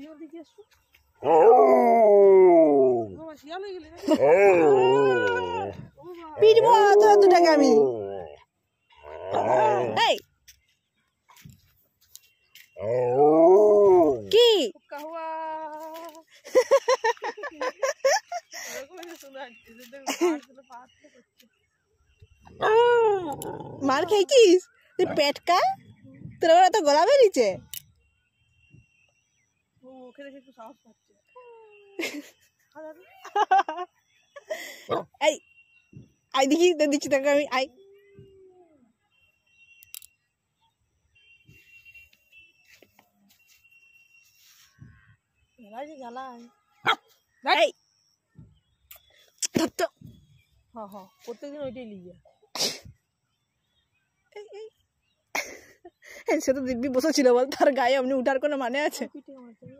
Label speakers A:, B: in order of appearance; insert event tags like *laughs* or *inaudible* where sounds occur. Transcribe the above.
A: জলদি কি আমি
B: কি
C: মার খেয়েছিস তুই পেটকা তোর তো গলা বেরিয়েছে
D: মুখে দেখে একটু সাহস পাচ্ছে
C: *laughs*
E: এই আই দেখি দিচ্ছি তাকে আমি আই *laughs*
F: সে তো দিব্যি বসেছিল বল তার গায়ে আপনি উঠার কোনো মানে
D: আছে